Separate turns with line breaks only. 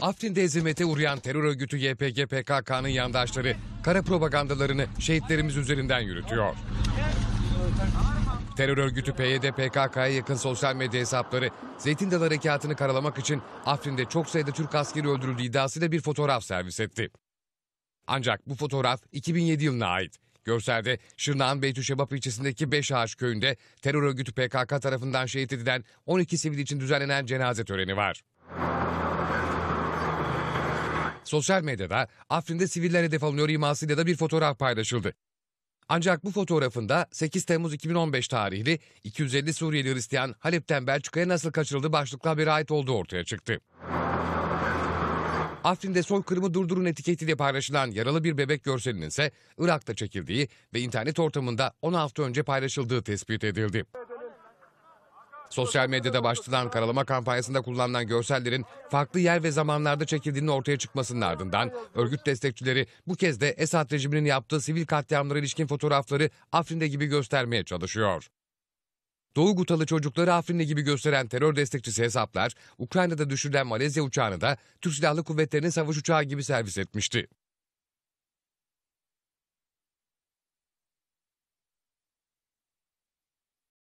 Afrin'de hizmete uğrayan terör örgütü YPG PKK'nın yandaşları kara propagandalarını şehitlerimiz üzerinden yürütüyor. Terör örgütü PYD PKK'ya yakın sosyal medya hesapları Zeytin Dalı harekatını karalamak için Afrin'de çok sayıda Türk askeri öldürüldü iddiasıyla bir fotoğraf servis etti. Ancak bu fotoğraf 2007 yılına ait. Görselde Şırnağ'ın Beytüşebap ilçesindeki Beş Ağaç köyünde terör örgütü PKK tarafından şehit edilen 12 sivil için düzenlenen cenaze töreni var. Sosyal medyada Afrin'de siviller hedef alınıyor imasıyla da bir fotoğraf paylaşıldı. Ancak bu fotoğrafında 8 Temmuz 2015 tarihli 250 Suriyeli Hristiyan Halep'ten Belçika'ya nasıl kaçırıldı başlıklı habere ait olduğu ortaya çıktı. Afrin'de soykırımı durdurun etiketiyle paylaşılan yaralı bir bebek görselinin ise Irak'ta çekildiği ve internet ortamında 10 hafta önce paylaşıldığı tespit edildi. Sosyal medyada başlatılan karalama kampanyasında kullanılan görsellerin farklı yer ve zamanlarda çekildiğini ortaya çıkmasının ardından örgüt destekçileri bu kez de Esad rejiminin yaptığı sivil katliamlara ilişkin fotoğrafları Afrin'de gibi göstermeye çalışıyor. Doğu Gutalı çocukları Afrinli gibi gösteren terör destekçisi hesaplar, Ukrayna'da düşürülen Malezya uçağını da Türk Silahlı Kuvvetleri'nin savaş uçağı gibi servis etmişti.